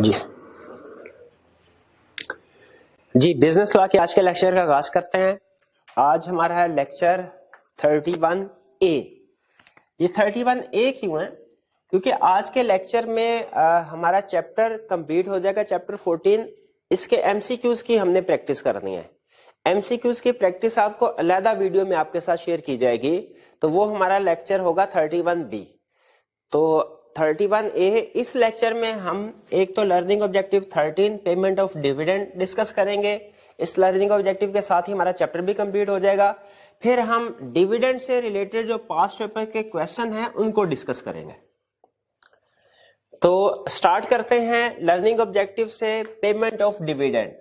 जी जी business law के आज के लेक्चर का आगाज करते हैं आज हमारा है लेक्चर 31 ए ये 31 ए क्यों है क्योंकि आज के लेक्चर में आ, हमारा चैप्टर कंप्लीट हो जाएगा चैप्टर 14 इसके एमसीक्यूज की हमने प्रैक्टिस करनी है एमसीक्यूज की प्रैक्टिस आपको अलहदा वीडियो में आपके साथ शेयर की जाएगी तो वो हमारा लेक्चर होगा 31 बी तो 31 ए इस लेक्चर में हम एक तो learning objective 13 payment of dividend discuss करेंगे इस लर्निंग ऑब्जेक्टिव के साथ ही हमारा चैप्टर भी कंप्लीट हो जाएगा फिर हम डिविडेंड से रिलेटेड जो पास्ट पेपर के क्वेश्चन हैं उनको डिस्कस करेंगे तो स्टार्ट करते हैं लर्निंग ऑब्जेक्टिव से पेमेंट ऑफ डिविडेंड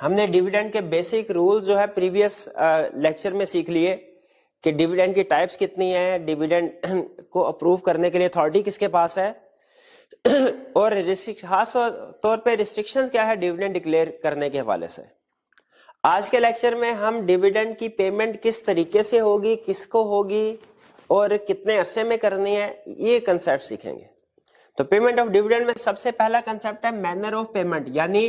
हमने डिविडेंड के बेसिक रूल जो है प्रीवियस लेक्चर uh, में सीख लिए कि डिविडेंड की टाइप्स कितनी है डिविडेंड को अप्रूव करने के लिए अथॉरिटी किसके पास है और खास तौर पे रिस्ट्रिक्शंस क्या है डिविडेंड डिक्लेयर करने के हवाले से आज के लेक्चर में हम डिविडेंड की पेमेंट किस तरीके से होगी किसको होगी और कितने अरसे में करनी है ये कंसेप्ट सीखेंगे तो पेमेंट ऑफ डिविडेंड में सबसे पहला कंसेप्ट है मैनर ऑफ पेमेंट यानी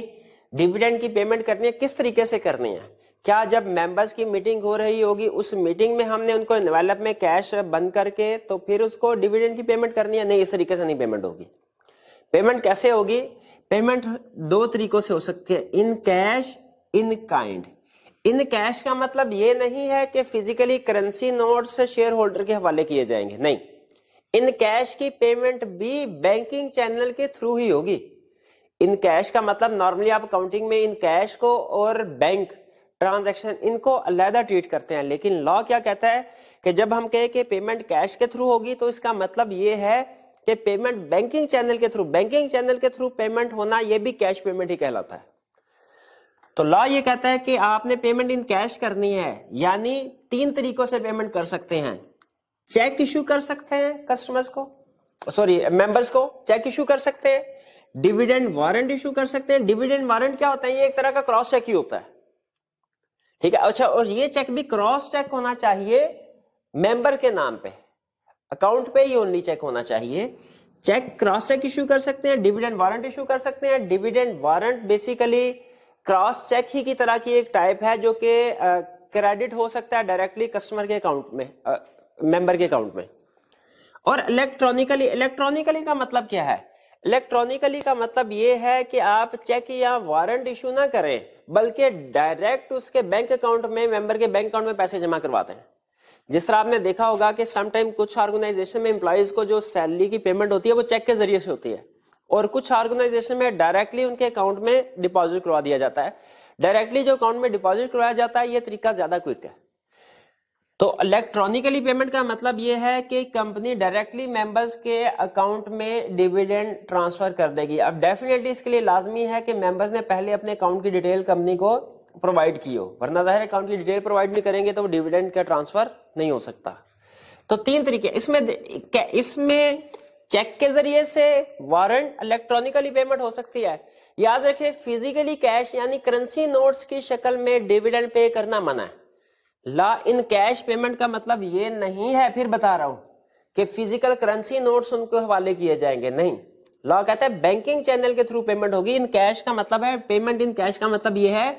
डिविडेंड की पेमेंट करनी है किस तरीके से करनी है क्या जब मेंबर्स की मीटिंग हो रही होगी उस मीटिंग में हमने उनको इन्वेलप में कैश बंद करके तो फिर उसको डिविडेंड की पेमेंट करनी है नहीं इस तरीके से नहीं पेमेंट होगी पेमेंट कैसे होगी पेमेंट दो तरीकों से हो सकती है in cash in kind in cash का मतलब ये नहीं है कि physically currency note shareholder के हवाले किए जाएंगे नहीं इन कैश की पेमेंट भी बैंकिंग चैनल के थ्रू ही होगी इन कैश का मतलब नॉर्मली आप अकाउंटिंग में इन कैश को और बैंक ट्रांजेक्शन इनको अलहदा ट्रीट करते हैं लेकिन लॉ क्या कहता है कि जब हम कहें कि पेमेंट कैश के थ्रू होगी तो इसका मतलब ये है कि पेमेंट बैंकिंग चैनल के थ्रू बैंकिंग चैनल के थ्रू पेमेंट होना यह भी कैश पेमेंट ही कहलाता है तो लॉ ये कहता है कि आपने पेमेंट इन कैश करनी है यानी तीन तरीकों से पेमेंट कर सकते हैं चेक इशू कर सकते हैं कस्टमर्स को सॉरी मेंबर्स को चेक इशू कर सकते हैं डिविडेंड वारंट इशू कर सकते हैं डिविडेंड वारंट क्या होता है ये एक तरह का क्रॉस चेक ही होता है ठीक है अच्छा और ये चेक भी क्रॉस चेक होना चाहिए मेंबर के नाम पे अकाउंट पे ही ओनली चेक होना चाहिए चेक क्रॉस चेक इश्यू कर सकते हैं डिविडेंड वारंट इश्यू कर सकते हैं dividend warrant basically cross cheque ही की तरह की एक टाइप है जो कि क्रेडिट हो सकता है डायरेक्टली कस्टमर के अकाउंट में मेंबर के अकाउंट में और इलेक्ट्रॉनिकली इलेक्ट्रॉनिकली का मतलब क्या है इलेक्ट्रॉनिकली का मतलब ये है कि आप चेक या वारंट इशू ना करें बल्कि डायरेक्ट उसके बैंक अकाउंट में मेंबर के बैंक अकाउंट में पैसे जमा करवाते हैं जिस तरह आपने देखा होगा कि समटाइम कुछ ऑर्गेनाइजेशन में इंप्लाइज को जो सैलरी की पेमेंट होती है वो चेक के जरिए से होती है और कुछ ऑर्गेनाइजेशन में डायरेक्टली उनके अकाउंट में डिपॉजिट करवा दिया जाता है डायरेक्टली जो अकाउंट में डिपॉजिट करवाया जाता है ये तरीका ज्यादा क्विक है तो इलेक्ट्रॉनिकली पेमेंट का मतलब यह है कि कंपनी डायरेक्टली मेंबर्स के अकाउंट में डिविडेंड ट्रांसफर कर देगी अब डेफिनेटली इसके लिए लाजमी है कि मेंबर्स ने पहले अपने अकाउंट की डिटेल कंपनी को प्रोवाइड की हो वरना जाहिर अकाउंट की डिटेल प्रोवाइड नहीं करेंगे तो डिविडेंड का ट्रांसफर नहीं हो सकता तो तीन तरीके इसमें इसमें चेक के जरिए से वारंट इलेक्ट्रॉनिकली पेमेंट हो सकती है याद रखें फिजिकली कैश यानी करेंसी नोट्स की शक्ल में डिविडेंड पे करना मना है ला इन कैश पेमेंट का मतलब ये नहीं है फिर बता रहा हूं कि फिजिकल करेंसी नोट्स उनके हवाले किए जाएंगे नहीं लॉ कहता है बैंकिंग चैनल के थ्रू पेमेंट होगी इन कैश का मतलब है पेमेंट इन कैश का मतलब यह है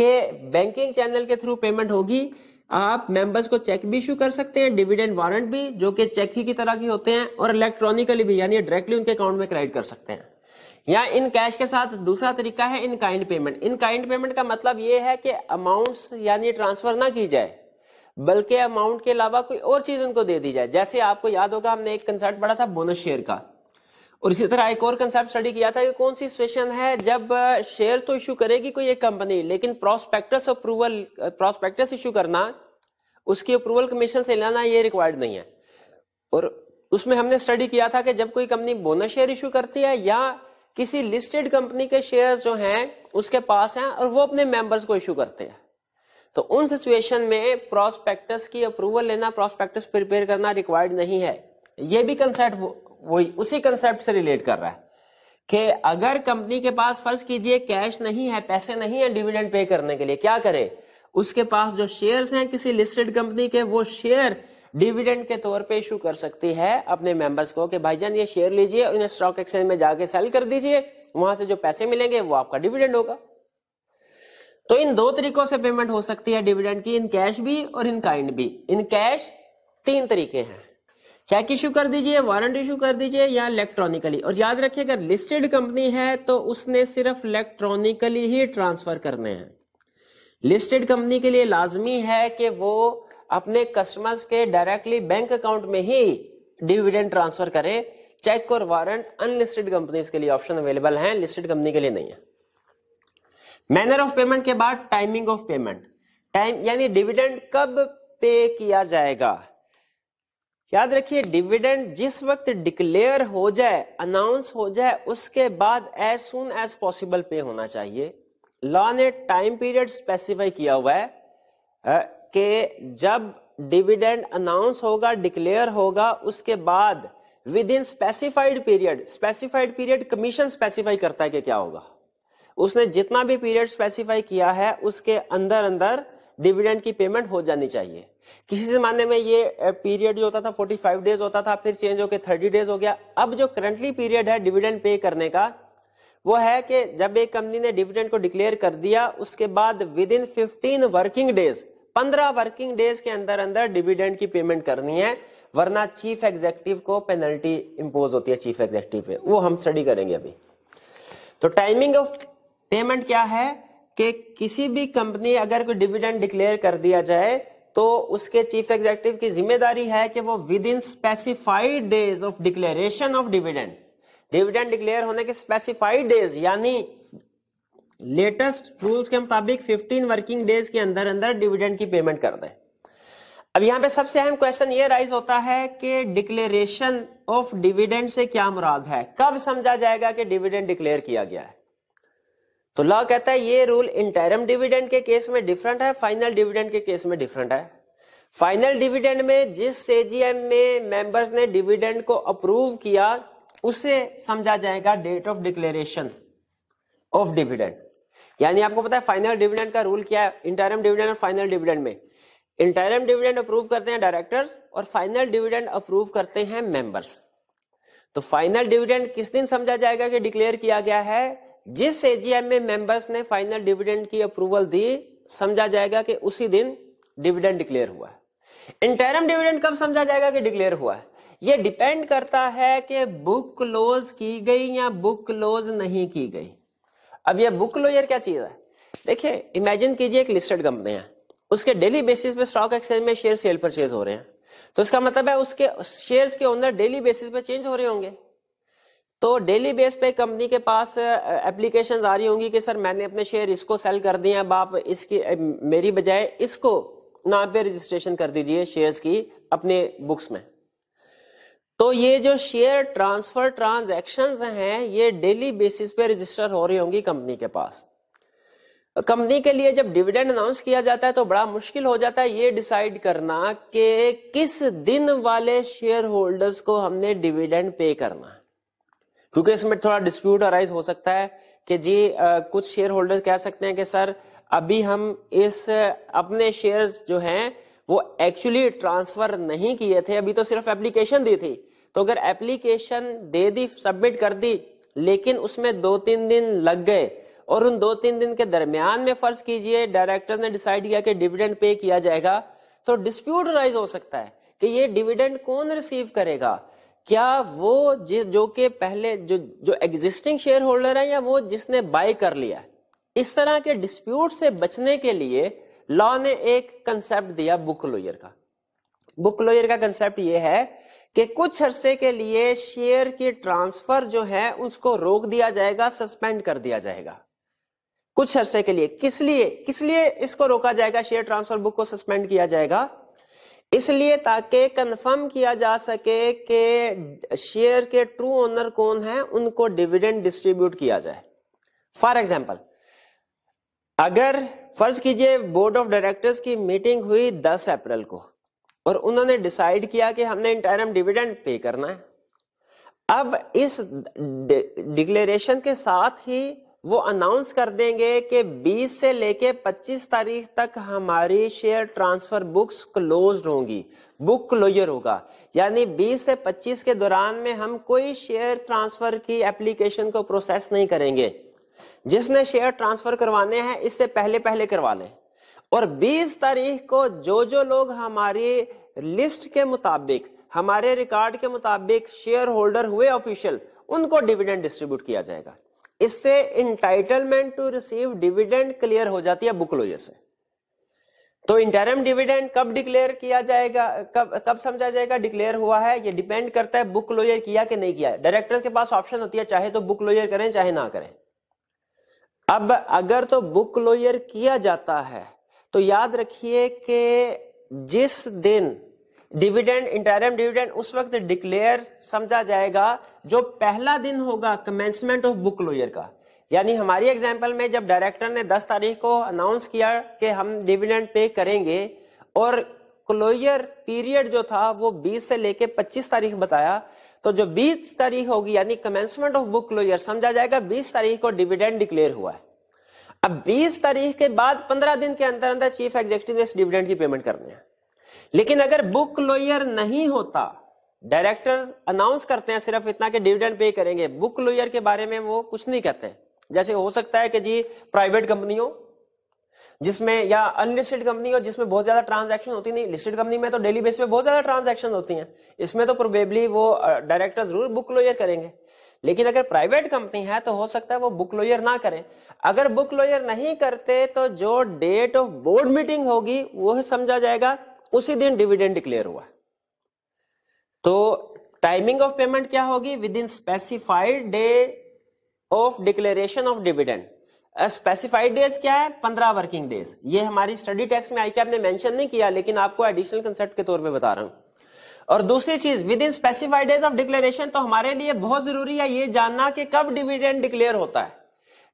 कि बैंकिंग चैनल के थ्रू पेमेंट होगी आप मेंबर्स को चेक भी इशू कर सकते हैं डिविडेंड वारंट भी जो कि चेक ही की तरह की होते हैं और इलेक्ट्रॉनिकली भी यानी डायरेक्टली उनके अकाउंट में क्रेडिट कर सकते हैं या इन कैश के साथ दूसरा तरीका है in kind payment in kind payment का मतलब यह है कि अमाउंट्स यानी ट्रांसफर ना की जाए बल्कि अमाउंट के अलावा कोई और चीज उनको दे दी जाए जैसे आपको याद होगा हमने एक कंसर्ट पढ़ा था बोनस शेयर का और इसी तरह एक और कंसेप्ट स्टडी किया था कि कौन सी सिचुएशन है जब शेयर तो इशू करेगी कोई एक कंपनी लेकिन प्रोस्पेक्टस अप्रूवल प्रोस्पेक्टस इशू करना उसकी अप्रूवल कमीशन से लेना ये रिक्वायर्ड नहीं है और उसमें हमने स्टडी किया था कि जब कोई कंपनी बोनस शेयर इशू करती है या किसी लिस्टेड कंपनी के शेयर जो हैं उसके पास हैं और वो अपने मेंबर्स को इश्यू करते हैं तो उन सिचुएशन में प्रोस्पेक्टस की अप्रूवल लेना प्रोस्पेक्टस प्रिपेयर करना रिक्वायर्ड नहीं है ये भी कंसेप्ट वही उसी कंसेप्ट से रिलेट कर रहा है कि अगर कंपनी के पास फर्ज कीजिए कैश नहीं है पैसे नहीं है डिविडेंड पे करने के लिए क्या करे उसके पास जो शेयर्स हैं किसी लिस्टेड कंपनी के वो शेयर डिविडेंड के तौर पे इशू कर सकती है अपने मेंबर्स को कि भाईजान ये शेयर लीजिए और इन्हें स्टॉक एक्सचेंज में जाके सेल कर दीजिए वहां से जो पैसे मिलेंगे वो आपका डिविडेंड होगा तो इन दो तरीकों से पेमेंट हो सकती है डिविडेंड की इन कैश भी और इन काइंड भी इन कैश तीन तरीके हैं चेक इशू कर दीजिए वारंट इशू कर दीजिए या इलेक्ट्रॉनिकली और याद रखिए अगर लिस्टेड कंपनी है तो उसने सिर्फ इलेक्ट्रॉनिकली ही ट्रांसफर करने हैं लिस्टेड कंपनी के लिए लाजमी है कि वो अपने कस्टमर्स के डायरेक्टली बैंक अकाउंट में ही डिविडेंड ट्रांसफर करें चेक और वारंट अनलिस्टेड कंपनीज के लिए ऑप्शन अवेलेबल है लिस्टेड कंपनी के लिए नहीं है मैनर ऑफ पेमेंट के बाद टाइमिंग ऑफ पेमेंट टाइम यानी डिविडेंड कब पे किया जाएगा याद रखिए डिविडेंड जिस वक्त डिक्लेयर हो जाए अनाउंस हो जाए उसके बाद एज सुन एज पॉसिबल पे होना चाहिए लॉ ने टाइम पीरियड स्पेसिफाई किया हुआ है कि जब डिविडेंड अनाउंस होगा डिक्लेयर होगा उसके बाद within specified period specified period commission specify करता है कि क्या होगा उसने जितना भी पीरियड स्पेसिफाई किया है उसके अंदर अंदर डिविडेंड की पेमेंट हो जानी चाहिए किसी जमाने में ये पीरियड जो होता था 45 डेज होता था फिर चेंज होकर थर्टी डेज हो गया अब जो करंटली पीरियड है डिविडेंड पे करने का वो है कि जब एक कंपनी ने डिविडेंड को डिक्लेयर कर दिया उसके बाद within fifteen working days पंद्रह वर्किंग डेज के अंदर अंदर डिविडेंड की पेमेंट करनी है वरना चीफ एग्जेक्टिव को पेनल्टी इंपोज होती है चीफ एग्जेक्टिव पे वो हम स्टडी करेंगे अभी तो टाइमिंग ऑफ पेमेंट क्या है कि किसी भी कंपनी अगर कोई डिविडेंड डिक्लेयर कर दिया जाए तो उसके चीफ एग्जेक्टिव की जिम्मेदारी है कि वो within specified days of declaration of dividend dividend declare होने के स्पेसिफाइड डेज यानी लेटेस्ट रूल्स के मुताबिक 15 वर्किंग डेज के अंदर अंदर डिविडेंड की पेमेंट कर दें अब यहां पे सबसे अहम क्वेश्चन ये राइज होता है कि डिक्लेरेशन ऑफ डिविडेंड से क्या मुराद है कब समझा जाएगा कि डिविडेंड डिक्लेयर किया गया है तो लॉ कहता है ये रूल इंटरम डिविडेंड के केस में डिफरेंट है फाइनल डिविडेंड के केस में डिफरेंट है फाइनल डिविडेंड में जिस सीजीएम में मेंबर्स ने डिविडेंड को अप्रूव किया उसे समझा जाएगा date of declaration of dividend यानी आपको पता है फाइनल डिविडेंड का रूल क्या है इंटरम डिविडेंड और फाइनल डिविडेंड में इंटरम डिविडेंड अप्रूव करते हैं डायरेक्टर्स और फाइनल डिविडेंड अप्रूव करते हैं मेंबर्स तो फाइनल डिविडेंड किस दिन समझा जाएगा कि डिक्लेयर किया गया है जिस एजीएम में मेंबर्स ने फाइनल डिविडेंड की अप्रूवल दी समझा जाएगा कि उसी दिन डिविडेंड डिक्लेयर हुआ है इंटरम डिविडेंड कब समझा जाएगा कि डिक्लेयर हुआ है यह डिपेंड करता है कि बुक क्लोज की गई या बुक क्लोज नहीं की गई अब ये बुक क्लोजर क्या चीज है देखिए इमेजिन कीजिए एक लिस्टेड कंपनी है उसके डेली बेसिस पे स्टॉक एक्सचेंज में शेयर सेल परचेज हो रहे हैं तो इसका मतलब है उसके शेयर के ओनर डेली बेसिस पे चेंज हो रहे होंगे तो डेली बेस पे कंपनी के पास एप्लीकेशन आ रही होंगी कि सर मैंने अपने शेयर इसको सेल कर दिए अब आप इसकी मेरी बजाय इसको नाम पे रजिस्ट्रेशन कर दीजिए शेयर्स की अपने बुक्स में तो ये जो शेयर ट्रांसफर ट्रांजेक्शन हैं ये डेली बेसिस पे रजिस्टर हो रही होंगी कंपनी के पास कंपनी के लिए जब डिविडेंड अनाउंस किया जाता है तो बड़ा मुश्किल हो जाता है ये डिसाइड करना कि किस दिन वाले शेयर होल्डर्स को हमने डिविडेंड पे करना क्योंकि इसमें थोड़ा डिस्प्यूट अराइज हो सकता है कि जी आ, कुछ शेयर होल्डर कह सकते हैं कि सर अभी हम इस अपने शेयर्स जो हैं वो एक्चुअली ट्रांसफर नहीं किए थे अभी तो सिर्फ एप्लीकेशन दी थी तो अगर एप्लीकेशन दे दी सबमिट कर दी लेकिन उसमें दो तीन दिन लग गए और उन दो तीन दिन के दरमियान में फर्ज कीजिए डायरेक्टर ने डिसाइड किया कि डिविडेंड पे किया जाएगा तो डिस्प्यूट राइज हो सकता है कि ये डिविडेंड कौन रिसीव करेगा क्या वो जो कि पहले जो जो एग्जिस्टिंग शेयर होल्डर है या वो जिसने बाय कर लिया इस तरह के डिस्प्यूट से बचने के लिए लॉ ने एक कंसेप्ट दिया बुक लोयर का बुक लोयर का कंसेप्ट ये है कि कुछ अरसे के लिए शेयर की ट्रांसफर जो है उसको रोक दिया जाएगा सस्पेंड कर दिया जाएगा कुछ अरसे के लिए किस लिए किस लिए इसको रोका जाएगा शेयर ट्रांसफर बुक को सस्पेंड किया जाएगा इसलिए ताकि कंफर्म किया जा सके कि शेयर के ट्रू ओनर कौन है उनको डिविडेंड डिस्ट्रीब्यूट किया जाए फॉर एग्जाम्पल अगर फर्ज कीजिए बोर्ड ऑफ डायरेक्टर्स की मीटिंग हुई 10 अप्रैल को और उन्होंने डिसाइड किया कि हमने इंटरम डिविडेंड पे करना है अब इस डिक्लेरेशन के साथ ही वो अनाउंस कर देंगे कि 20 से लेके 25 तारीख तक हमारी शेयर ट्रांसफर बुक्स क्लोज होंगी बुक क्लोजर होगा यानी 20 से 25 के दौरान में हम कोई शेयर ट्रांसफर की एप्लीकेशन को प्रोसेस नहीं करेंगे जिसने शेयर ट्रांसफर करवाने हैं इससे पहले पहले करवा लें और 20 तारीख को जो जो लोग हमारी लिस्ट के मुताबिक हमारे रिकॉर्ड के मुताबिक शेयर होल्डर हुए ऑफिशियल उनको डिविडेंड डिस्ट्रीब्यूट किया जाएगा इससे entitlement to receive dividend clear हो जाती है बुक लोजे से तो इंटरम डिविडेंड कब डिक्लेयर किया जाएगा कब कब समझा जाएगा डिक्लेयर हुआ है ये डिपेंड करता है बुक लोयर किया कि नहीं किया डायरेक्टर के पास ऑप्शन होती है चाहे तो बुक लोयर करें चाहे ना करें अब अगर तो बुक लोयर किया जाता है तो याद रखिए कि जिस दिन डिविडेंड इंटरम डिविडेंड उस वक्त डिक्लेयर समझा जाएगा जो पहला दिन होगा कमेंसमेंट ऑफ बुक लोयर का यानी हमारी एग्जाम्पल में जब डायरेक्टर ने 10 तारीख को अनाउंस किया कि हम डिविडेंड पे करेंगे और क्लोयर पीरियड जो था वो 20 से लेके 25 तारीख बताया तो जो 20 तारीख होगी यानी कमेंसमेंट ऑफ बुक क्लोयर समझा जाएगा 20 तारीख को डिविडेंड डिक्लेयर हुआ है अब 20 तारीख के बाद 15 दिन के अंदर अंदर चीफ एग्जीक्यूटिव ने इस डिविडेंड की पेमेंट करनी है लेकिन अगर बुक लॉयर नहीं होता डायरेक्टर अनाउंस करते हैं सिर्फ इतना कि डिविडेंड पे करेंगे बुक लॉयर के बारे में वो कुछ नहीं कहते जैसे हो सकता है कि जी प्राइवेट कंपनियों जिसमें या अनलिस्टेड कंपनी हो जिसमें बहुत ज्यादा ट्रांजैक्शन होती नहीं लिस्टेड कंपनी में तो डेली बेस पे बहुत ज्यादा ट्रांजैक्शन होती हैं इसमें तो प्रोबेबली वो डायरेक्टर जरूर बुक लॉयर करेंगे लेकिन अगर प्राइवेट कंपनी है तो हो सकता है वो बुक लॉयर ना करें अगर बुक लॉयर नहीं करते तो जो डेट ऑफ बोर्ड मीटिंग होगी वो समझा जाएगा उसी दिन डिविडेंड डिक्लेयर हुआ तो टाइमिंग ऑफ पेमेंट क्या होगी within specified day of declaration of dividend specified days क्या है पंद्रह वर्किंग डेज ये हमारी स्टडी टेक्स में आई कैप ने मेंशन नहीं किया लेकिन आपको एडिशनल कंसेप्ट के तौर पे बता रहा हूं और दूसरी चीज within specified days of declaration तो हमारे लिए बहुत जरूरी है ये जानना कि कब डिविडेंड डिक्लेयर होता है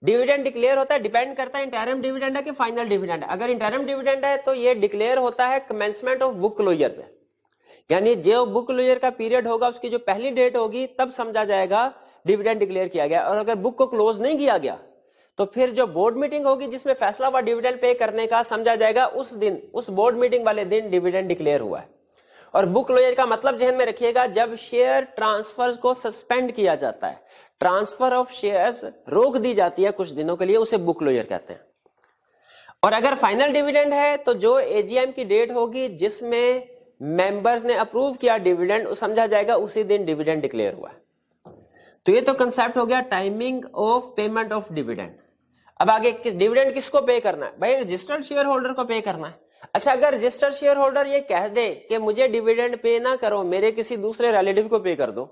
डिविडेंड डिक्लेयर होता है डिपेंड करता है इंटरम डिविडेंड है कि फाइनल डिविडेंड है अगर इंटरम डिविडेंड है तो ये डिक्लेयर होता है कमेंसमेंट ऑफ बुक क्लोजर में यानी जो बुक क्लोजर का पीरियड होगा उसकी जो पहली डेट होगी तब समझा जाएगा डिविडेंड डिक्लेयर किया गया और अगर बुक को क्लोज नहीं किया गया तो फिर जो बोर्ड मीटिंग होगी जिसमें फैसला हुआ डिविडेंड पे करने का समझा जाएगा उस दिन उस बोर्ड मीटिंग वाले दिन डिविडेंड डिक्लेयर हुआ है और बुक लॉयर का मतलब जहन में रखिएगा जब शेयर ट्रांसफर को सस्पेंड किया जाता है ट्रांसफर ऑफ शेयर्स रोक दी जाती है कुछ दिनों के लिए उसे बुक लॉयर कहते हैं और अगर फाइनल डिविडेंड है तो जो एजीएम की डेट होगी जिसमें मेंबर्स ने अप्रूव किया डिविडेंड समझा जाएगा उसी दिन डिविडेंड डिक्लेयर हुआ तो ये तो कंसेप्ट हो गया timing of payment of dividend अब आगे किस डिविडेंड किसको पे करना है भाई रजिस्टर्ड शेयर होल्डर को पे करना है अच्छा अगर रजिस्टर शेयर होल्डर ये कह दे कि मुझे डिविडेंड पे ना करो मेरे किसी दूसरे रिलेटिव को पे कर दो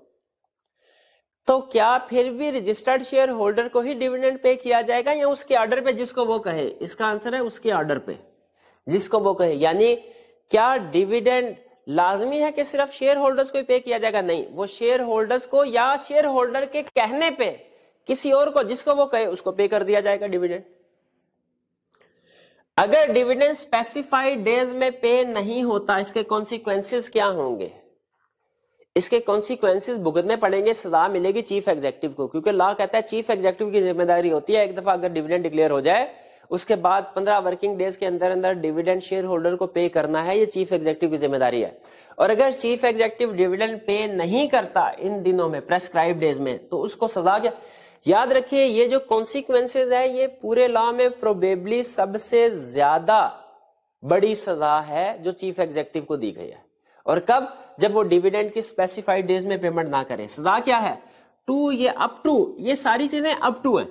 तो क्या फिर भी रजिस्टर्ड शेयर होल्डर को ही डिविडेंड पे किया जाएगा या उसके ऑर्डर पे जिसको वो कहे इसका आंसर है उसके ऑर्डर पे जिसको वो कहे यानी क्या डिविडेंड लाजमी है कि सिर्फ शेयर होल्डर्स को ही पे किया जाएगा नहीं वो शेयर होल्डर्स को या शेयर होल्डर के कहने पे किसी और को जिसको वो कहे उसको पे कर दिया जाएगा डिविडेंड अगर डिविडेंड स्पेसिफाइड डेज में पे नहीं होता इसके कॉन्सिक्वेंसिस क्या होंगे इसके कॉन्सिक्वेंसेस भुगतने पड़ेंगे सजा मिलेगी चीफ एग्जेक्टिव को क्योंकि लॉ कहता है चीफ एग्जेक्टिव की जिम्मेदारी होती है एक दफा अगर डिविडेंड डिक्लेयर हो जाए उसके बाद पंद्रह वर्किंग डेज के अंदर अंदर डिविडेंड शेयर होल्डर को पे करना है ये चीफ एग्जेक्टिव की जिम्मेदारी है और अगर चीफ एग्जेक्टिव डिविडेंड पे नहीं करता इन दिनों में प्रेस्क्राइब डेज में तो उसको सजा क्या याद रखिए ये जो कॉन्सिक्वेंसेज है ये पूरे लॉ में प्रोबेबली सबसे ज्यादा बड़ी सजा है जो चीफ एग्जेक्टिव को दी गई है और कब जब वो डिविडेंड की स्पेसिफाइड डेज में पेमेंट ना करे सजा क्या है टू ये अप टू ये सारी चीजें अप टू है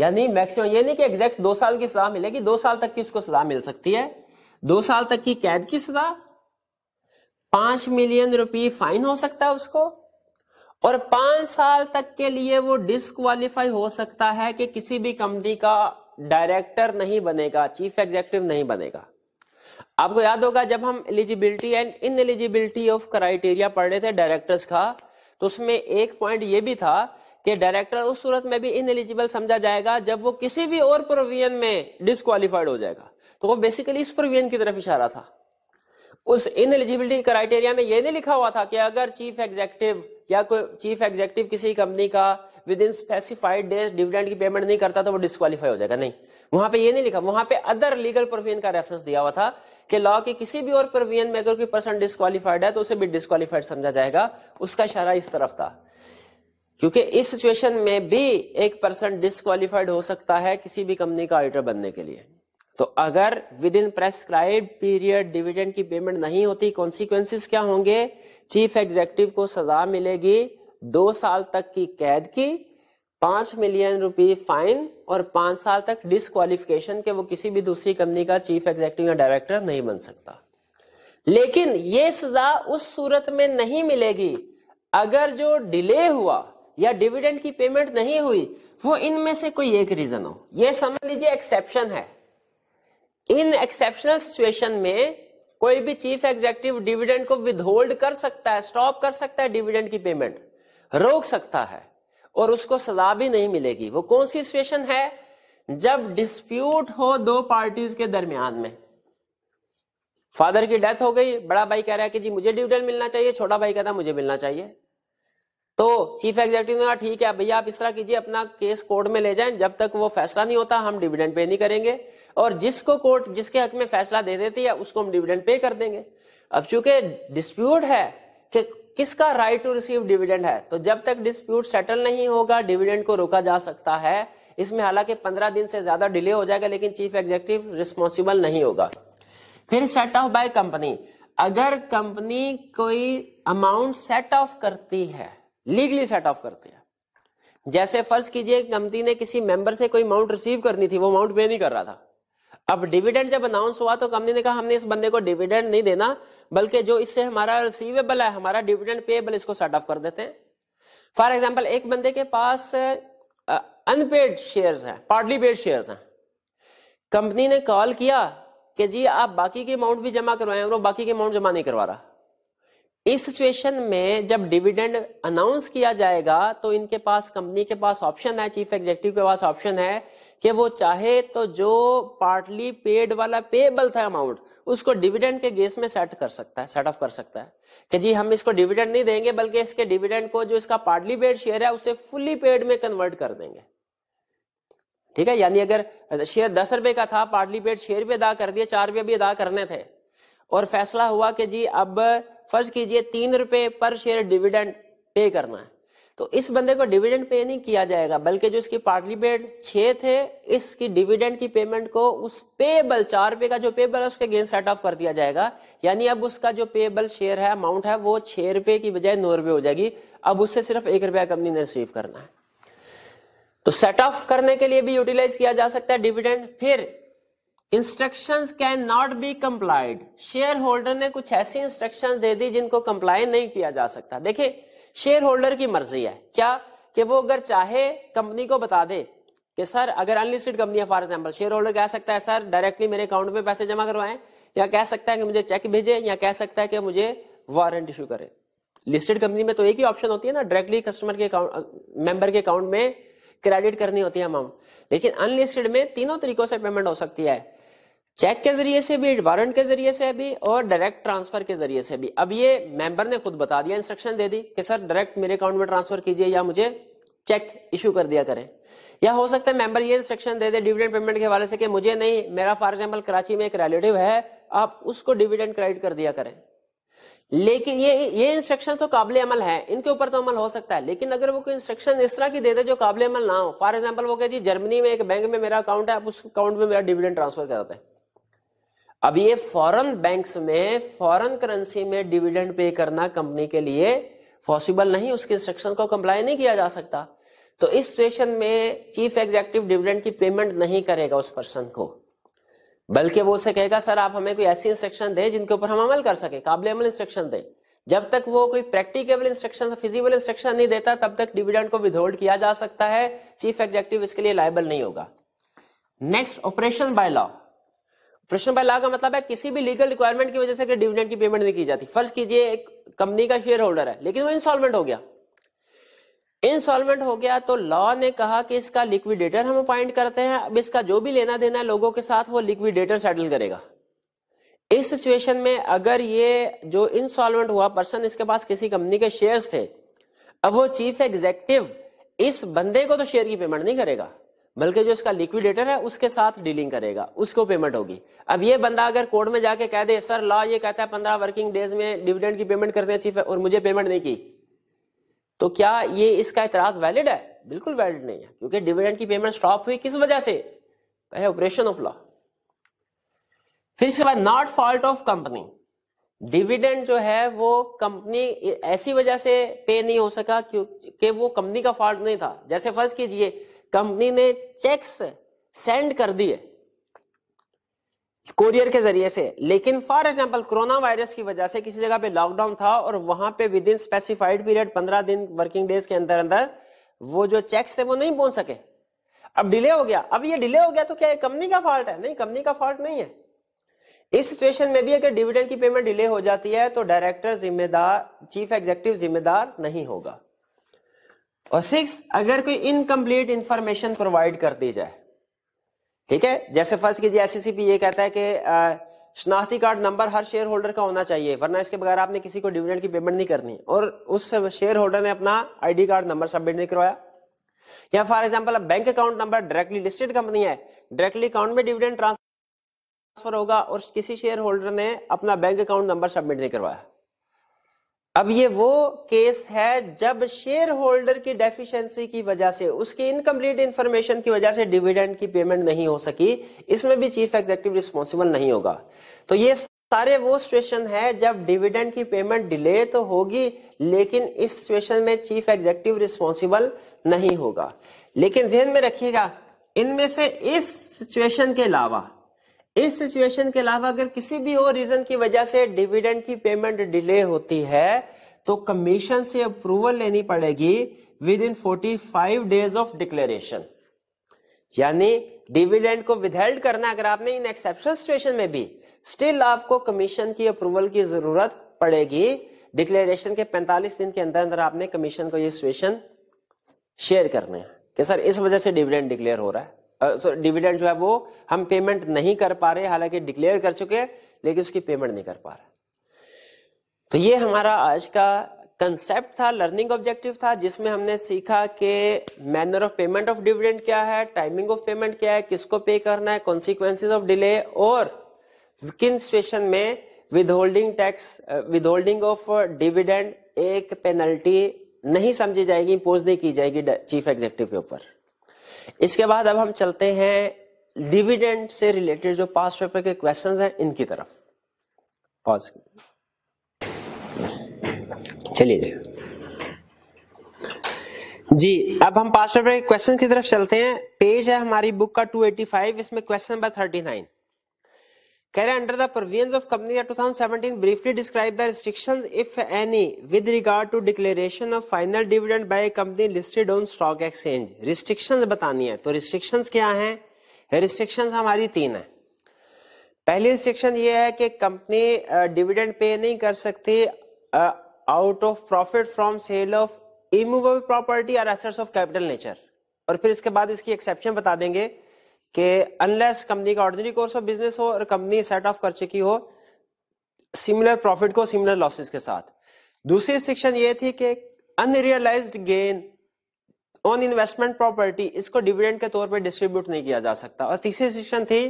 यानी मैक्सिमम ये नहीं कि एग्जैक्ट दो साल की सजा मिलेगी दो साल तक की उसको सजा मिल सकती है दो साल तक की कैद की सजा पांच मिलियन रुपये फाइन हो सकता है उसको और पांच साल तक के लिए वो डिसक्वालीफाई हो सकता है कि किसी भी कंपनी का डायरेक्टर नहीं बनेगा चीफ एग्जीक्यूटिव नहीं बनेगा आपको याद होगा जब हम eligibility and ineligibility of criteria पढ़ रहे थे डायरेक्टर्स का तो उसमें एक पॉइंट ये भी था कि डायरेक्टर उस सूरत में भी इन एलिजिबल समझा जाएगा जब वो किसी भी और प्रोविजन में डिसक्वालीफाइड हो जाएगा तो वो बेसिकली इस प्रोविजन की तरफ इशारा था उस इन एलिजिबिलिटी क्राइटेरिया में यह नहीं लिखा हुआ था कि अगर चीफ एग्जीक्यूटिव या कोई चीफ एग्जीक्यूटिव किसी कंपनी का within specified days dividend की पेमेंट नहीं करता तो वो डिस्कालीफाई हो जाएगा नहीं वहां पे ये नहीं लिखा वहां पे अदर लीगल प्रोविजन का रेफरेंस दिया हुआ था कि लॉ के किसी भी और प्रोविजन में अगर कोई पर्सन डिस्कालीफाइड है तो उसे भी डिस्कालीफाइड समझा जाएगा उसका इशारा इस तरफ था क्योंकि इस सिचुएशन में भी एक पर्सन डिस्कालीफाइड हो सकता है किसी भी कंपनी का ऑडिटर बनने के लिए तो अगर within prescribe period dividend की पेमेंट नहीं होती कॉन्सिक्वेंसिस क्या होंगे चीफ एग्जेक्टिव को सजा मिलेगी दो साल तक की कैद की पांच मिलियन रुपी फाइन और पांच साल तक डिसक्वालिफिकेशन के वो किसी भी दूसरी कंपनी का चीफ एग्जेक्टिव या डायरेक्टर नहीं बन सकता लेकिन ये सजा उस सूरत में नहीं मिलेगी अगर जो डिले हुआ या डिविडेंड की पेमेंट नहीं हुई वो इनमें से कोई एक रीजन हो ये समझ लीजिए एक्सेप्शन है इन एक्सेप्शनल सिचुएशन में कोई भी चीफ एग्जेक्टिव डिविडेंड को विधहोल्ड कर सकता है स्टॉप कर सकता है डिविडेंड की पेमेंट रोक सकता है और उसको सजा भी नहीं मिलेगी वो कौन सी सिचुएशन है जब डिस्प्यूट हो दो पार्टीज के दरमियान में फादर की डेथ हो गई बड़ा भाई कह रहा है कि जी मुझे डिविडेंड मिलना चाहिए छोटा भाई कहता मुझे मिलना चाहिए तो चीफ एग्जीक्यूटिव ने कहा ठीक है भैया आप इस तरह कीजिए अपना केस कोर्ट में ले जाएं जब तक वो फैसला नहीं होता हम डिविडेंड पे नहीं करेंगे और जिसको कोर्ट जिसके हक में फैसला दे देती है उसको हम डिविडेंड पे कर देंगे अब चूंकि डिस्प्यूट है कि किसका राइट टू रिसीव डिविडेंड है तो जब तक डिस्प्यूट सेटल नहीं होगा डिविडेंड को रोका जा सकता है इसमें हालांकि पंद्रह दिन से ज्यादा डिले हो जाएगा लेकिन चीफ एग्जीक्यूटिव रिस्पॉन्सिबल नहीं होगा फिर सेट ऑफ बाय कंपनी अगर कंपनी कोई अमाउंट सेट ऑफ करती है लीगली सेट ऑफ करते हैं जैसे फर्ज कीजिए कंपनी ने किसी मेंबर से कोई अमाउंट रिसीव करनी थी वो अमाउंट पे नहीं कर रहा था अब डिविडेंड जब अनाउंस हुआ तो कंपनी ने कहा हमने इस बंदे को डिविडेंड नहीं देना बल्कि जो इससे हमारा रिसीवेबल है हमारा डिविडेंड पेएबल इसको सेट ऑफ कर देते हैं फॉर एग्जाम्पल एक बंदे के पास अनपेड शेयर है पार्टली पेड शेयर है कंपनी ने कॉल किया कि जी आप बाकी के अमाउंट भी जमा करवाए और वो बाकी के अमाउंट जमा नहीं करवा रहा इस सिचुएशन में जब डिविडेंड अनाउंस किया जाएगा तो इनके पास कंपनी के पास ऑप्शन है चीफ एग्जीक्यूटिव के पास ऑप्शन है कि वो चाहे तो जो पार्टली पेड वाला पेबल था अमाउंट उसको डिविडेंड के गेस में सेट कर सकता है सेट ऑफ कर सकता है कि जी हम इसको डिविडेंड नहीं देंगे बल्कि इसके डिविडेंड को जो इसका पार्टली पेड शेयर है उसे फुल्ली पेड में कन्वर्ट कर देंगे ठीक है यानी अगर शेयर दस रुपए का था पार्टली पेड शेयर भी अदा कर दिए चार रुपये भी अदा करने थे और फैसला हुआ कि जी अब फर्ज कीजिए तीन रुपए पर शेयर डिविडेंड पे करना है तो इस बंदे को डिविडेंड पे नहीं किया जाएगा बल्कि जो इसकी पेड छे थे इसकी डिविडेंड की पेमेंट को उस पेबल चार रुपए का जो पेबल है उसके अगेंस्ट सेट ऑफ कर दिया जाएगा यानी अब उसका जो पेबल शेयर है अमाउंट है वो छह रुपए की बजाय नौ रुपए हो जाएगी अब उससे सिर्फ एक रुपया कंपनी ने रिसीव करना है तो सेट ऑफ करने के लिए भी यूटिलाइज किया जा सकता है डिविडेंड फिर instruction can not be complied shareholder ने कुछ ऐसी इंस्ट्रक्शन दे दी जिनको कंप्लाई नहीं किया जा सकता देखिए शेयर होल्डर की मर्जी है क्या कि वो अगर चाहे कंपनी को बता दे कि सर अगर अनलिस्टेड कंपनी है फॉर एग्जाम्पल शेयर होल्डर कह सकता है सर डायरेक्टली मेरे अकाउंट में पैसे जमा करवाए या कह सकता है कि मुझे चेक भेजे या कह सकता है कि मुझे वारंट इश्यू करे लिस्टेड कंपनी में तो एक ही ऑप्शन होती है ना डायरेक्टली कस्टमर के अकाउंट मेंबर के अकाउंट में क्रेडिट करनी होती है अमाउंट लेकिन अनलिस्टेड में तीनों तरीकों से पेमेंट हो सकती है चेक के जरिए से भी वारंट के जरिए से भी और डायरेक्ट ट्रांसफर के जरिए से भी अब ये मेंबर ने खुद बता दिया इंस्ट्रक्शन दे दी कि सर डायरेक्ट मेरे अकाउंट में ट्रांसफर कीजिए या मुझे चेक इशू कर दिया करें या हो सकता है मेंबर ये इंस्ट्रक्शन दे दे डिविडेंड पेमेंट के हवाले से कि मुझे नहीं मेरा फॉर एग्जाम्पल कराची में एक रिलेटिव है आप उसको डिविडेंड क्रेडिट कर दिया करें लेकिन ये ये इंस्ट्रक्शन तो काबिल अमल है इनके ऊपर तो अमल हो सकता है लेकिन अगर वो कोई इंस्ट्रक्शन इस तरह की दे दे जो काबिल अमल ना हो फॉर एग्जाम्पल वो कह जी जर्मनी में एक बैंक में मेरा अकाउंट है आप उस अकाउंट में मेरा डिविडेंड ट्रांसफर कराते हैं अब ये फॉरेन बैंक्स में फॉरेन करेंसी में डिविडेंड पे करना कंपनी के लिए पॉसिबल नहीं उसके सेक्शन को कंप्लाई नहीं किया जा सकता तो इस सिचुएशन में चीफ एग्जेक्टिव डिविडेंड की पेमेंट नहीं करेगा उस पर्सन को बल्कि वो उसे कहेगा सर आप हमें कोई ऐसी इंस्ट्रक्शन दें जिनके ऊपर हम अमल कर सके काबिल अमल इंस्ट्रक्शन दें जब तक वो कोई प्रैक्टिकेबल इंस्ट्रक्शन फिजिबल इंस्ट्रक्शन नहीं देता तब तक डिविडेंड को विदहोल्ड किया जा सकता है चीफ एग्जेक्टिव इसके लिए लाइबल नहीं होगा नेक्स्ट ऑपरेशन बाय लॉ प्रश्न बाय लॉ का मतलब है किसी भी लीगल रिक्वायरमेंट की वजह से डिविडेंड की पेमेंट नहीं की जाती फर्ज कीजिए एक कंपनी का शेयर होल्डर है लेकिन वो इंस्टॉलमेंट हो गया इंस्टॉलमेंट हो गया तो लॉ ने कहा कि इसका लिक्विडेटर हम अपॉइंट करते हैं अब इसका जो भी लेना देना है लोगों के साथ वो लिक्विडेटर सेटल करेगा इस सिचुएशन में अगर ये जो इंस्टॉलमेंट हुआ पर्सन इसके पास किसी कंपनी के शेयर्स थे अब वो चीफ एग्जेक्टिव इस बंदे को तो शेयर की पेमेंट नहीं करेगा बल्कि जो इसका लिक्विडेटर है उसके साथ डीलिंग करेगा उसको पेमेंट होगी अब ये बंदा अगर कोर्ट में जाके कह दे सर लॉ ये कहता है पंद्रह वर्किंग डेज में डिविडेंड की पेमेंट करते हैं चीफ और मुझे पेमेंट नहीं की तो क्या ये इसका इतराज वैलिड है बिल्कुल वैलिड नहीं है क्योंकि डिविडेंड की पेमेंट स्टॉप हुई किस वजह से ऑपरेशन ऑफ लॉ फिर इसके बाद not fault of company dividend जो है वो कंपनी ऐसी वजह से पे नहीं हो सका क्योंकि वो कंपनी का फॉल्ट नहीं था जैसे फर्ज कीजिए कंपनी ने चेक्स सेंड कर दिए कोरियर के जरिए से लेकिन फॉर एग्जाम्पल कोरोना वायरस की वजह से किसी जगह पे लॉकडाउन था और वहां पे विद इन स्पेसिफाइड पीरियड पंद्रह दिन वर्किंग डेज के अंदर अंदर वो जो चेक्स थे वो नहीं पहुंच सके अब डिले हो गया अब ये डिले हो गया तो क्या कंपनी का फॉल्ट है नहीं कंपनी का फॉल्ट नहीं है इस सिचुएशन में भी अगर डिविडेंड की पेमेंट डिले हो जाती है तो डायरेक्टर जिम्मेदार चीफ एग्जीक्यूटिव जिम्मेदार नहीं होगा और सिक्स अगर कोई इनकम्प्लीट इंफॉर्मेशन प्रोवाइड कर दी जाए ठीक है जैसे फर्ज कीजिए सी ये कहता है कि शनाख्ती कार्ड नंबर हर शेयर होल्डर का होना चाहिए वरना इसके बगैर आपने किसी को डिविडेंड की पेमेंट नहीं करनी और उस शेयर होल्डर ने अपना आईडी कार्ड नंबर सबमिट नहीं करवाया या फॉर एग्जाम्पल अब bank account number directly listed company है डायरेक्टली अकाउंट में डिविडेंड ट्रांसफर होगा और किसी शेयर होल्डर ने अपना बैंक अकाउंट नंबर सबमिट नहीं करवाया अब ये वो केस है जब शेयर होल्डर की डेफिशिएंसी की वजह से उसकी इनकम्प्लीट इंफॉर्मेशन की वजह से डिविडेंड की पेमेंट नहीं हो सकी इसमें भी चीफ एग्जीक्यूटिव रिस्पॉन्सिबल नहीं होगा तो ये सारे वो सिचुएशन है जब डिविडेंड की पेमेंट डिले तो होगी लेकिन इस सिचुएशन में चीफ एग्जीक्यूटिव रिस्पॉन्सिबल नहीं होगा लेकिन जेहन में रखिएगा इनमें से इस सिचुएशन के अलावा इस सिचुएशन के अलावा अगर किसी भी और रीजन की वजह से डिविडेंड की पेमेंट डिले होती है तो कमीशन से अप्रूवल लेनी पड़ेगी within forty five days of declaration यानी डिविडेंड को विधेल्ड करना अगर आपने इन एक्सेप्शन सिचुएशन में भी स्टिल आपको कमीशन की अप्रूवल की जरूरत पड़ेगी डिक्लेरेशन के 45 दिन के अंदर अंदर आपने कमीशन को ये सिचुएशन शेयर करना है कि सर इस वजह से डिविडेंड डिक्लेयर हो रहा है डिविडेंड जो है वो हम पेमेंट नहीं कर पा रहे हालांकि डिक्लेयर कर चुके लेकिन उसकी पेमेंट नहीं कर पा रहे तो ये हमारा आज का कंसेप्ट था लर्निंग ऑब्जेक्टिव था जिसमें हमने सीखा कि manner of payment of dividend क्या है टाइमिंग ऑफ पेमेंट क्या है किसको पे करना है कॉन्सिक्वेंसिस ऑफ डिले और किन सिचुएशन में withholding tax withholding of dividend एक पेनल्टी नहीं समझी जाएगी इंपोज नहीं की जाएगी चीफ एग्जीक्यूटिव के ऊपर इसके बाद अब हम चलते हैं डिविडेंड से रिलेटेड जो पास पेपर के क्वेश्चन हैं इनकी तरफ पॉज चलिए जी जी अब हम पास पेपर के क्वेश्चन की तरफ चलते हैं पेज है हमारी बुक का 285 इसमें question number 39 Kerry, under the provisions of Companies Act 2017, briefly described the restrictions, if any, with regard to declaration of final dividend by a company listed on stock exchange. Restrictions बतानी है तो restrictions क्या हैं? Restrictions हमारी तीन है पहली restriction ये है कि कंपनी डिविडेंड पे नहीं कर सकती out of profit from sale of immovable property और एसेट्स ऑफ कैपिटल नेचर और फिर इसके बाद इसकी एक्सेप्शन बता देंगे कि अनलेस कंपनी का ऑर्डिनरी कोर्स ऑफ बिजनेस हो और कंपनी सेट ऑफ कर चुकी हो सिमिलर प्रॉफिट को सिमिलर लॉसेस के साथ दूसरी शिक्षण ये थी कि unrealised gain on investment property इसको डिविडेंड के तौर पर डिस्ट्रीब्यूट नहीं किया जा सकता और तीसरी शिक्षण थी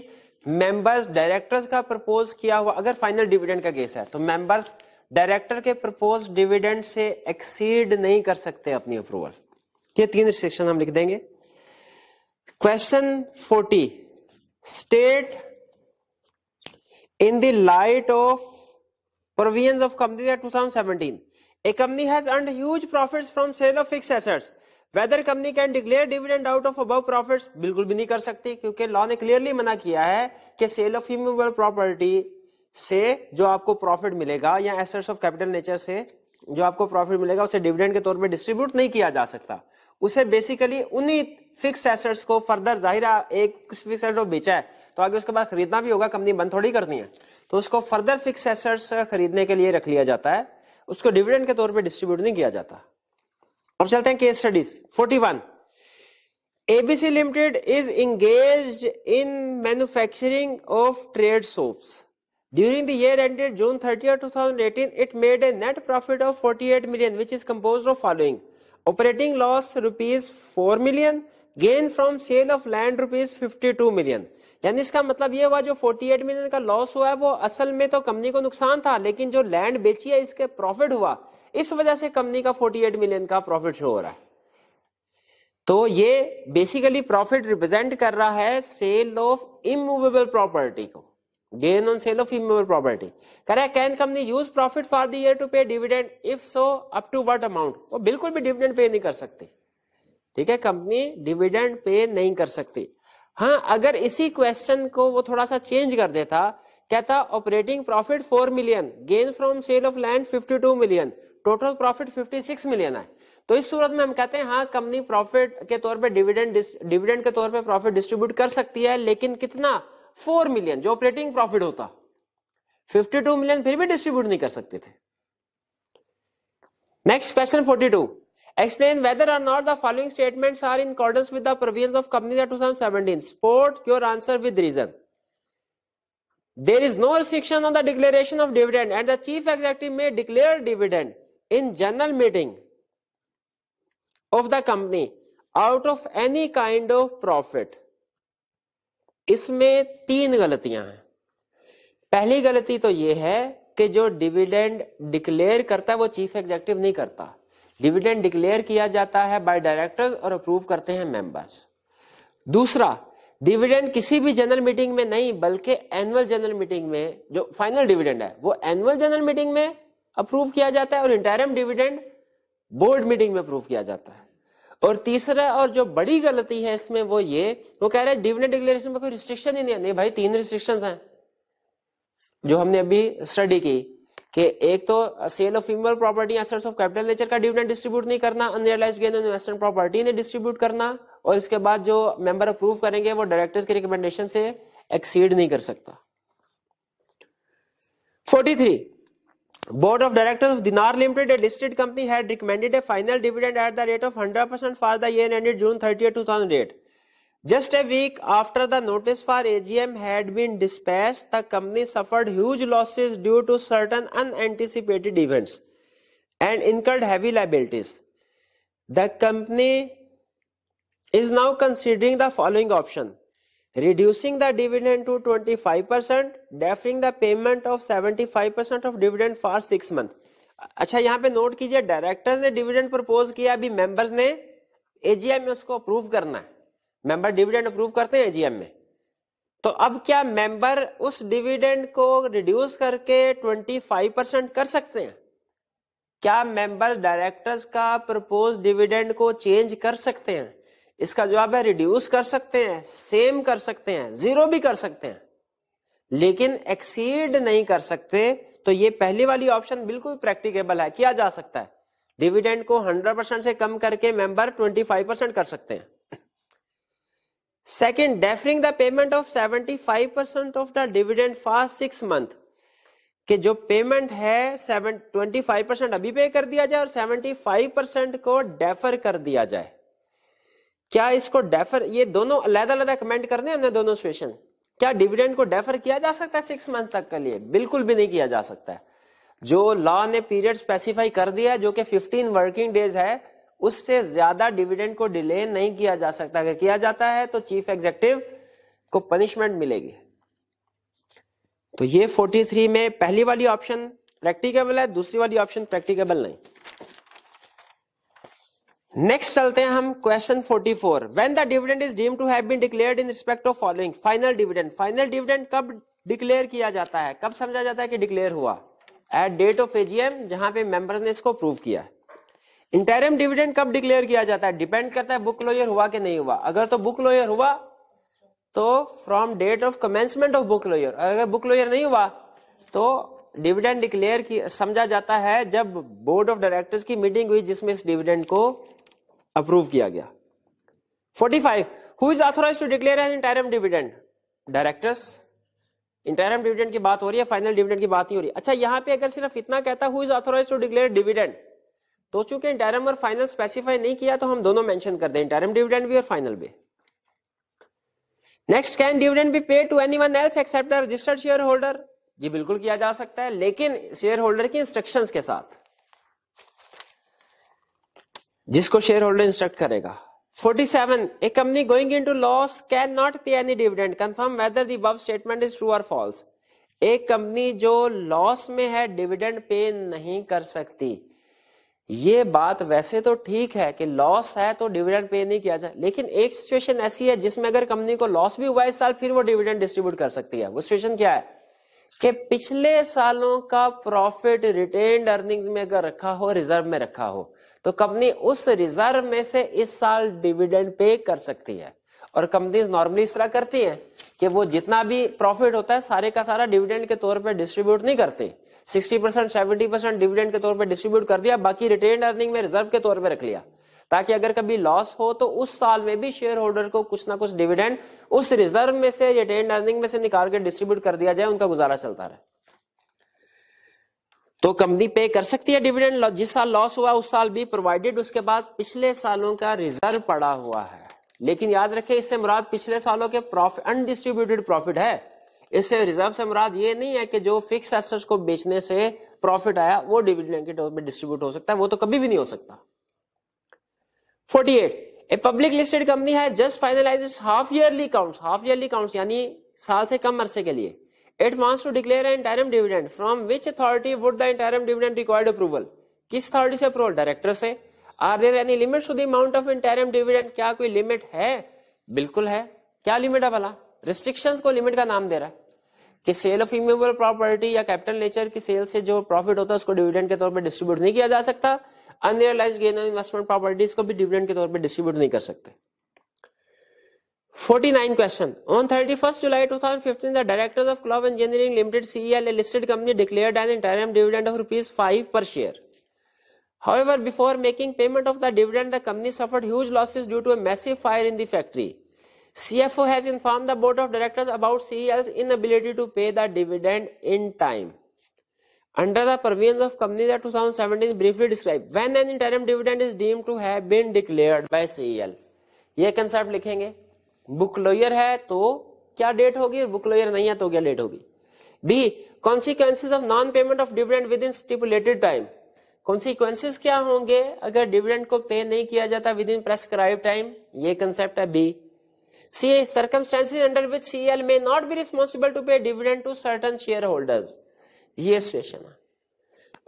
मेंबर्स डायरेक्टर्स का प्रपोज किया हुआ अगर फाइनल डिविडेंड का केस है तो मेंबर्स डायरेक्टर के प्रपोज डिविडेंड से एक्सीड नहीं कर सकते अपनी अप्रूवल ये तीन रिस्ट्रिक्शन हम लिख देंगे question forty state in the light of provision of company two thousand seventeen a company has earned huge profit from sale of fix assets. Whether company can declare dividend out of above profit बिल्कुल भी नहीं कर सकती क्योंकि law ने clearly मना किया है कि सेल ऑफ इमूवेबल प्रॉपर्टी से जो आपको प्रॉफिट मिलेगा या एसेट्स ऑफ कैपिटल नेचर से जो आपको प्रॉफिट मिलेगा उसे डिविडेंड के तौर पर डिस्ट्रीब्यूट नहीं किया जा सकता उसे बेसिकली उन्हीं फिक्स एसेट्स को फर्दर जाहिर एक फिक्स एसेट जो बेचा है तो आगे उसके बाद खरीदना भी होगा कंपनी बंद थोड़ी करनी है तो उसको फर्दर फिक्स एसेट्स खरीदने के लिए रख लिया जाता है उसको डिविडेंड के तौर पर डिस्ट्रीब्यूट नहीं किया जाता अब चलते हैं case studies forty one ABC limited is engage in manufacturing of trade soaps During the year ended June 30, 2018, it made a net profit of 48 million, which is composed of following operating loss rupees 4 million gain from sale of land rupees fifty two million यानी इसका मतलब ये हुआ जो 48 million का loss हुआ है वो असल में तो कंपनी को नुकसान था लेकिन जो लैंड बेची है इसके प्रॉफिट हुआ इस वजह से कंपनी का 48 मिलियन का प्रॉफिट शो हो रहा है तो ये बेसिकली प्रॉफिट रिप्रेजेंट कर रहा है सेल ऑफ इमूवेबल प्रॉपर्टी को gain on sale of immovable property करे can company use profit for there to pay dividend if so up to amount वो बिल्कुल भी डिविडेंड पे नहीं कर सकती ठीक है कंपनी डिविडेंड पे नहीं कर सकती हाँ अगर इसी क्वेश्चन को वो थोड़ा सा चेंज कर देता कहता operating profit four million gain from sale of land fifty two million total profit fifty six million है तो इस सूरत में हम कहते हैं हाँ कंपनी प्रॉफिट के तौर पे डिविडेंड डिविडेंड के तौर पे प्रॉफिट डिस्ट्रीब्यूट कर सकती है लेकिन कितना फोर मिलियन जो ऑपरेटिंग प्रॉफिट होता फिफ्टी टू मिलियन फिर भी डिस्ट्रीब्यूट नहीं कर सकते थे next question forty two Explain whether or not the following statements are in accordance with the provisions of Companies Act 2017. Support your answer with reason. There is no restriction on the declaration of dividend, and the chief executive may declare dividend in general meeting of the company out of any kind of profit. इसमें तीन गलतियां हैं पहली गलती तो यह है कि जो डिविडेंड डिक्लेयर करता है वो चीफ एग्जेक्टिव नहीं करता डिविडेंड डिक्लेयर किया जाता है बाय डायरेक्टर्स और अप्रूव करते हैं मेंबर्स दूसरा डिविडेंड किसी भी जनरल मीटिंग में नहीं बल्कि एनुअल जनरल मीटिंग में जो फाइनल डिविडेंड है वो एनुअल जनरल मीटिंग में अप्रूव किया जाता है और इंटरम डिविडेंड बोर्ड मीटिंग में अप्रूव किया जाता है और तीसरा और जो बड़ी गलती है इसमें वो ये वो कह रहे हैं डिविडेंड डिक्लेरेशन में कोई रिस्ट्रिक्शन ही नहीं है नहीं भाई तीन रिस्ट्रिक्शन हैं जो हमने अभी स्टडी की कि एक तो सेल ऑफ फीमेल property assets of capital nature का डिविडेंड डिस्ट्रीब्यूट नहीं करना unrealised gain on investment property ने डिस्ट्रीब्यूट करना और इसके बाद जो मेंबर अप्रूव करेंगे वो डायरेक्टर्स के रिकमेंडेशन से एक्सीड नहीं कर सकता 43 board of directors of Dinar limited a listed company had recommended a final dividend at the rate of 100% for the year ended June 30, 2008. Just a week after the notice for AGM had been dispatched, the company suffered huge losses due to certain unanticipated events and incurred heavy liabilities. The company is now considering the following option reducing the dividend to 25%, deferring the payment of 75% of dividend for 6 months. अच्छा यहाँ पे note कीजिए directors ने dividend propose किया अभी members ने AGM में उसको अप्रूव करना है मेंबर डिविडेंड अप्रूव करते हैं जीएम में तो अब क्या मेंबर उस डिविडेंड को रिड्यूस करके 25 परसेंट कर सकते हैं क्या मेंबर डायरेक्टर्स का प्रपोज डिविडेंड को चेंज कर सकते हैं इसका जवाब है रिड्यूस कर सकते हैं सेम कर सकते हैं जीरो भी कर सकते हैं लेकिन एक्सीड नहीं कर सकते तो ये पहली वाली ऑप्शन बिल्कुल प्रैक्टिकेबल है किया जा सकता है डिविडेंड को 100 परसेंट से कम करके मेंबर 25 परसेंट कर सकते हैं Second, deferring the payment of 75% of the dividend for six month. कि जो पेमेंट है सेवन ट्वेंटी फाइव परसेंट अभी पे कर दिया जाए और सेवेंटी फाइव परसेंट को डेफर कर दिया जाए क्या इसको डेफर ये दोनों अलग अलग कमेंट करने हमने दोनों सिचुएशन क्या डिविडेंड को डेफर किया जा सकता है सिक्स मंथ तक के लिए बिल्कुल भी नहीं किया जा सकता है जो लॉ ने पीरियड स्पेसिफाई कर दिया है जो कि फिफ्टीन वर्किंग डेज है उससे ज्यादा डिविडेंड को डिले नहीं किया जा सकता अगर किया जाता है तो चीफ एग्जेक्टिव को पनिशमेंट मिलेगी तो ये 43 में पहली वाली ऑप्शन प्रैक्टिकेबल है दूसरी वाली ऑप्शन प्रैक्टिकेबल नहीं नेक्स्ट चलते हैं हम question 44 when the dividend is deem to have been declared in respect of following final dividend final dividend कब डिक्लेयर किया जाता है कब समझा जाता है कि डिक्लेयर हुआ एट डेट ऑफ एजीएम जहां पे मेंबर्स ने इसको प्रूव किया है इंटरम डिविडेंड कब डिक्लेयर किया जाता है डिपेंड करता है बुक लोयर हुआ कि नहीं हुआ अगर तो बुक लोयर हुआ तो from date of commencement of book लोयर अगर बुक लोयर नहीं हुआ तो डिविडेंड डिक्लेयर समझा जाता है जब बोर्ड ऑफ डायरेक्टर्स की मीटिंग हुई जिसमें इस डिविडेंड को अप्रूव किया गया 45 who is authorise to declare an interim dividend directors interim dividend की बात हो रही है फाइनल डिविडेंड की बात नहीं हो रही अच्छा यहाँ पे अगर सिर्फ इतना कहता who is authorise to declare dividend तो चूंकि इंटरम और फाइनल स्पेसिफाई नहीं किया तो हम दोनों मेंशन कर दें इंटरम डिविडेंड भी और फाइनल भी next can dividend be pay to anyone else except registered shareholder जी बिल्कुल किया जा सकता है लेकिन शेयर होल्डर की इंस्ट्रक्शन के साथ जिसको शेयर होल्डर इंस्ट्रक्ट करेगा 47 a company going loss can not pay any dividend confirm whether the बब statement is true or false एक कंपनी जो लॉस में है डिविडेंड पे नहीं कर सकती ये बात वैसे तो ठीक है कि लॉस है तो डिविडेंड पे नहीं किया जाए लेकिन एक सिचुएशन ऐसी है जिसमें अगर कंपनी को लॉस भी हुआ इस साल फिर वो डिविडेंड डिस्ट्रीब्यूट कर सकती है वो सिचुएशन क्या है कि पिछले सालों का प्रॉफिट रिटेन अर्निंग में अगर रखा हो रिजर्व में रखा हो तो कंपनी उस रिजर्व में से इस साल डिविडेंड पे कर सकती है और कंपनी नॉर्मली इस तरह करती है कि वो जितना भी प्रॉफिट होता है सारे का सारा डिविडेंड के तौर पर डिस्ट्रीब्यूट नहीं करती sixty percent seventy percent dividend के तौर पर डिस्ट्रीब्यूट कर दिया बाकी रिटेन अर्निंग में रिजर्व के तौर पर रख लिया ताकि अगर कभी लॉस हो तो उस साल में भी शेयर होल्डर को कुछ ना कुछ डिविडेंड उस रिजर्व में से रिटेन अर्निंग में से निकाल के डिस्ट्रीब्यूट कर दिया जाए उनका गुजारा चलता रहे तो कंपनी पे कर सकती है डिविडेंड जिस साल लॉस हुआ उस साल भी प्रोवाइडेड उसके बाद पिछले सालों का रिजर्व पड़ा हुआ है लेकिन याद रखें इससे मुराद पिछले सालों के प्रॉफिट अनडिस्ट्रीब्यूटेड प्रॉफिट है इससे रिजर्व से मुराद ये नहीं है कि जो फिक्स एसेट्स को बेचने से प्रॉफिट आया वो डिविडेंड के तौर पर डिस्ट्रीब्यूट हो सकता है वो तो कभी भी नहीं हो सकता 48 ए पब्लिक लिस्टेड कंपनी है just finalises half yearly accounts half yearly accounts यानी साल से कम अरसे के लिए it wants to declare an interim dividend from which authority would the interim dividend required approval किस अथॉरिटी से अप्रूवल डायरेक्टर से are there any limit to the amount of interim dividend क्या कोई लिमिट है बिल्कुल है क्या लिमिट है भला रिस्ट्रिक्शन को लिमिट का नाम दे रहा है कि सेल ऑफ इमेबल प्रॉपर्टी या कैपिटल नेचर की सेल से जो प्रॉफिट होता है उसको डिविडेंड के तौर पर डिस्ट्रीब्यूट नहीं किया जा सकता unrealised gain on investment properties को भी डिविडेंड के तौर पर डिस्ट्रीब्यूट नहीं कर सकते 49 question on 31 July 2015 the directors of club engineering limited CEL listed company declared an interim dividend of ₹5 per share however before making payment of the dividend the company suffered huge losses due to a massive fire in the factory CFO has informed the board of directors about CEL's inability to pay the dividend in time. Under the provisions of Companies Act 2017 briefly described, when an interim dividend is deemed to have been declared by CEL. ये concept लिखेंगे book लॉयर है तो क्या date होगी और book lawyer नहीं है तो क्या डेट होगी b consequences of non payment of dividend within stipulated time consequences क्या होंगे अगर डिविडेंड को पे नहीं किया जाता विद इन प्रेस्क्राइब टाइम ये कंसेप्ट है b See, circumstances under which CL may not be responsible to pay dividend to certain shareholders. ये सिचुएशन है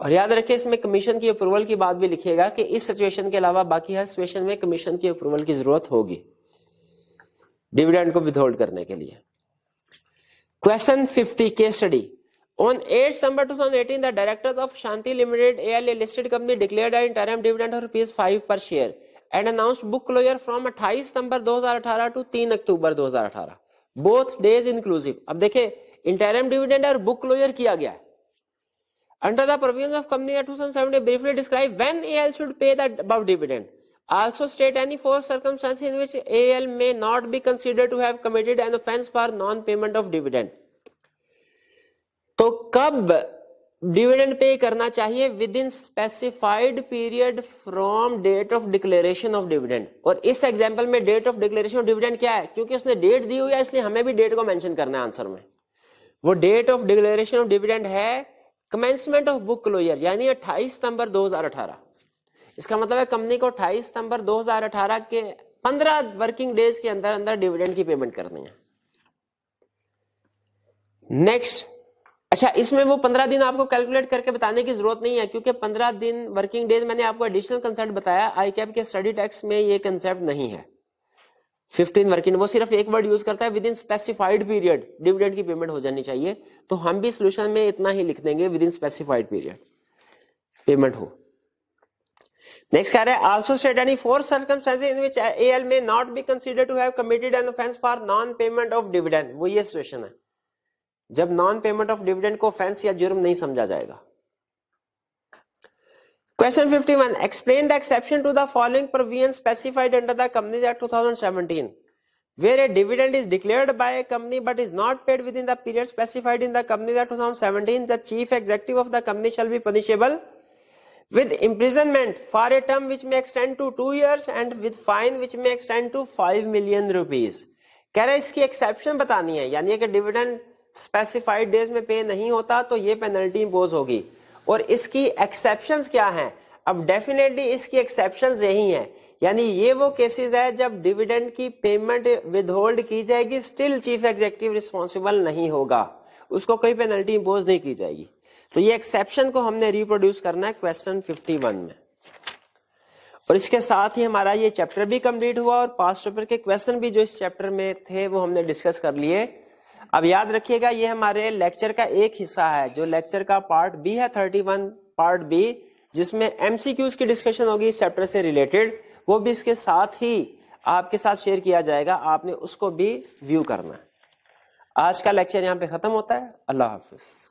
और याद रखिए इसमें कमीशन की अप्रूवल की बात भी लिखिएगा कि इस सिचुएशन के अलावा बाकी हर सिचुएशन में कमीशन की अप्रूवल की जरूरत होगी डिविडेंड को विदहोल्ड करने के लिए question 50 case study On 8 September 2018, the directors of Shanti Limited ALA listed company declared an interim dividend of rupees 5 per share. And announced book closure from 28 September 2018 to तीन October 2018 both days inclusive अब देखे interim dividend और book closure किया गया under the provision of company briefly describe when AL should pay the above dividend also state any force circumstances in which al may not be considered to have committed an offence for non payment of dividend तो कब dividend pay करना चाहिए within specified period from date of declaration of dividend और इस example में date of declaration of dividend क्या है क्योंकि उसने डेट दी हुई है इसलिए हमें भी डेट को मैंशन करना है आंसर में वो date of declaration of dividend है कमेंसमेंट ऑफ बुक क्लोजर यानी अट्ठाईस सितंबर दो हजार अठारह इसका मतलब है कंपनी को अट्ठाईस सितंबर दो हजार अठारह के पंद्रह वर्किंग डेज के अंदर अंदर डिविडेंड की पेमेंट करनी है नेक्स्ट अच्छा इसमें वो पंद्रह दिन आपको कैलकुलेट करके बताने की जरूरत नहीं है क्योंकि पंद्रह दिन वर्किंग डेज मैंने आपको एडिशनल कंसेप्ट बताया आई कैप के स्टडी टैक्स में ये कंसेप्ट नहीं है फिफ्टीन वर्किंग वो सिर्फ एक वर्ड यूज करता है within specified period dividend की पेमेंट हो जानी चाहिए तो हम भी सोल्यूशन में इतना ही लिख देंगे within specified period payment हो नेक्स्ट कह रहे हैं also state any four circumstances in which AL may not be considered to have committed an offence for non payment of dividend वो ये सिचुएशन है जब नॉन पेमेंट ऑफ डिविडेंड को offence या जुर्म नहीं समझा जाएगा question 51 one explain the exception to the following provision specified under the company act 2017 where A dividend is declared by a company but is not paid within the period specified in the company act 2017 the chief executive of the company shall be punishable with imprisonment for a term which may extend to two years and with fine which may extend to five million rupees कह रहे इसकी exception बतानी है यानी कि dividend specified days में पे नहीं होता तो ये पेनल्टी इम्पोज होगी और इसकी एक्सेप्शन क्या है अब डेफिनेटली इसकी एक्सेप्शन यही है यानी ये वो केसेस है जब डिविडेंड की पेमेंट विदहोल्ड की जाएगी स्टिल चीफ एग्जीक्यूटिव रिस्पॉन्सिबल नहीं होगा उसको कोई पेनल्टी इम्पोज नहीं की जाएगी तो ये एक्सेप्शन को हमने रिप्रोड्यूस करना है क्वेश्चन 51 में और इसके साथ ही हमारा ये चैप्टर भी कंप्लीट हुआ और पास्ट पेपर के क्वेश्चन भी जो इस चैप्टर में थे वो हमने डिस्कस कर लिए अब याद रखिएगा ये हमारे लेक्चर का एक हिस्सा है जो लेक्चर का पार्ट बी है थर्टी वन पार्ट बी जिसमें एमसीक्यूज की डिस्कशन होगी इस चैप्टर से रिलेटेड वो भी इसके साथ ही आपके साथ शेयर किया जाएगा आपने उसको भी व्यू करना आज का लेक्चर यहाँ पे खत्म होता है अल्लाह हाफिज़